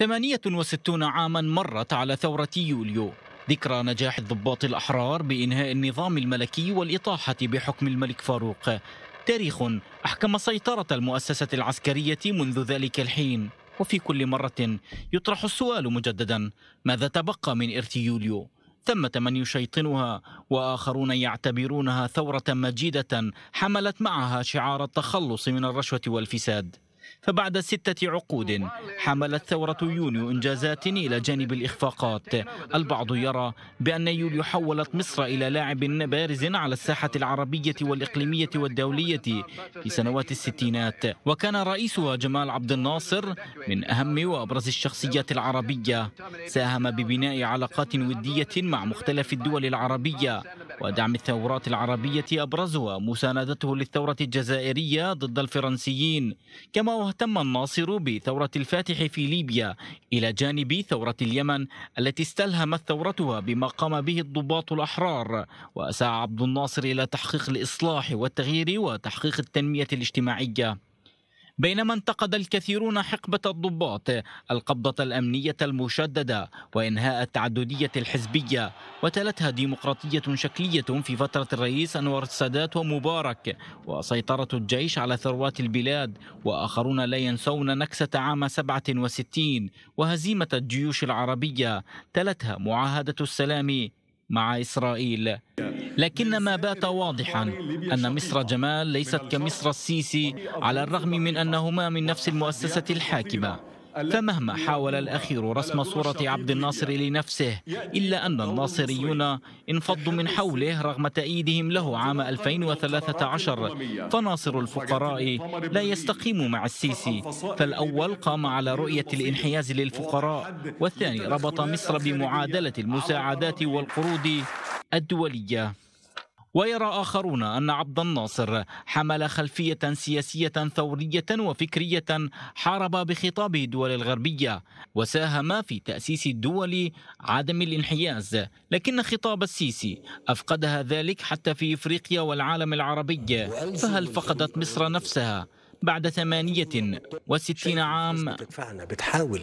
68 عاما مرت على ثورة يوليو ذكرى نجاح الضباط الأحرار بإنهاء النظام الملكي والإطاحة بحكم الملك فاروق تاريخ أحكم سيطرة المؤسسة العسكرية منذ ذلك الحين وفي كل مرة يطرح السؤال مجددا ماذا تبقى من إرث يوليو؟ ثمة من يشيطنها وآخرون يعتبرونها ثورة مجيدة حملت معها شعار التخلص من الرشوة والفساد فبعد ستة عقود حملت ثورة يونيو إنجازات إلى جانب الإخفاقات البعض يرى بأن يوليو حولت مصر إلى لاعب بارز على الساحة العربية والإقليمية والدولية في سنوات الستينات وكان رئيسها جمال عبد الناصر من أهم وأبرز الشخصيات العربية ساهم ببناء علاقات ودية مع مختلف الدول العربية ودعم الثورات العربية أبرزها مساندته للثورة الجزائرية ضد الفرنسيين كما اهتم الناصر بثورة الفاتح في ليبيا إلى جانب ثورة اليمن التي استلهمت ثورتها بما قام به الضباط الأحرار وأسعى عبد الناصر إلى تحقيق الإصلاح والتغيير وتحقيق التنمية الاجتماعية بينما انتقد الكثيرون حقبة الضباط القبضة الأمنية المشددة وإنهاء التعددية الحزبية وتلتها ديمقراطية شكلية في فترة الرئيس أنور السادات ومبارك وسيطرة الجيش على ثروات البلاد وآخرون لا ينسون نكسة عام 67 وهزيمة الجيوش العربية تلتها معاهدة السلام مع إسرائيل لكن ما بات واضحا أن مصر جمال ليست كمصر السيسي على الرغم من أنهما من نفس المؤسسة الحاكمة فمهما حاول الأخير رسم صورة عبد الناصر لنفسه إلا أن الناصريون انفضوا من حوله رغم تأييدهم له عام 2013 فناصر الفقراء لا يستقيم مع السيسي فالأول قام على رؤية الانحياز للفقراء والثاني ربط مصر بمعادلة المساعدات والقروض الدولية ويرى آخرون أن عبد الناصر حمل خلفية سياسية ثورية وفكرية حارب بخطابه الدول الغربية وساهم في تأسيس الدول عدم الانحياز لكن خطاب السيسي أفقدها ذلك حتى في إفريقيا والعالم العربي فهل فقدت مصر نفسها بعد 68 عام بتحاول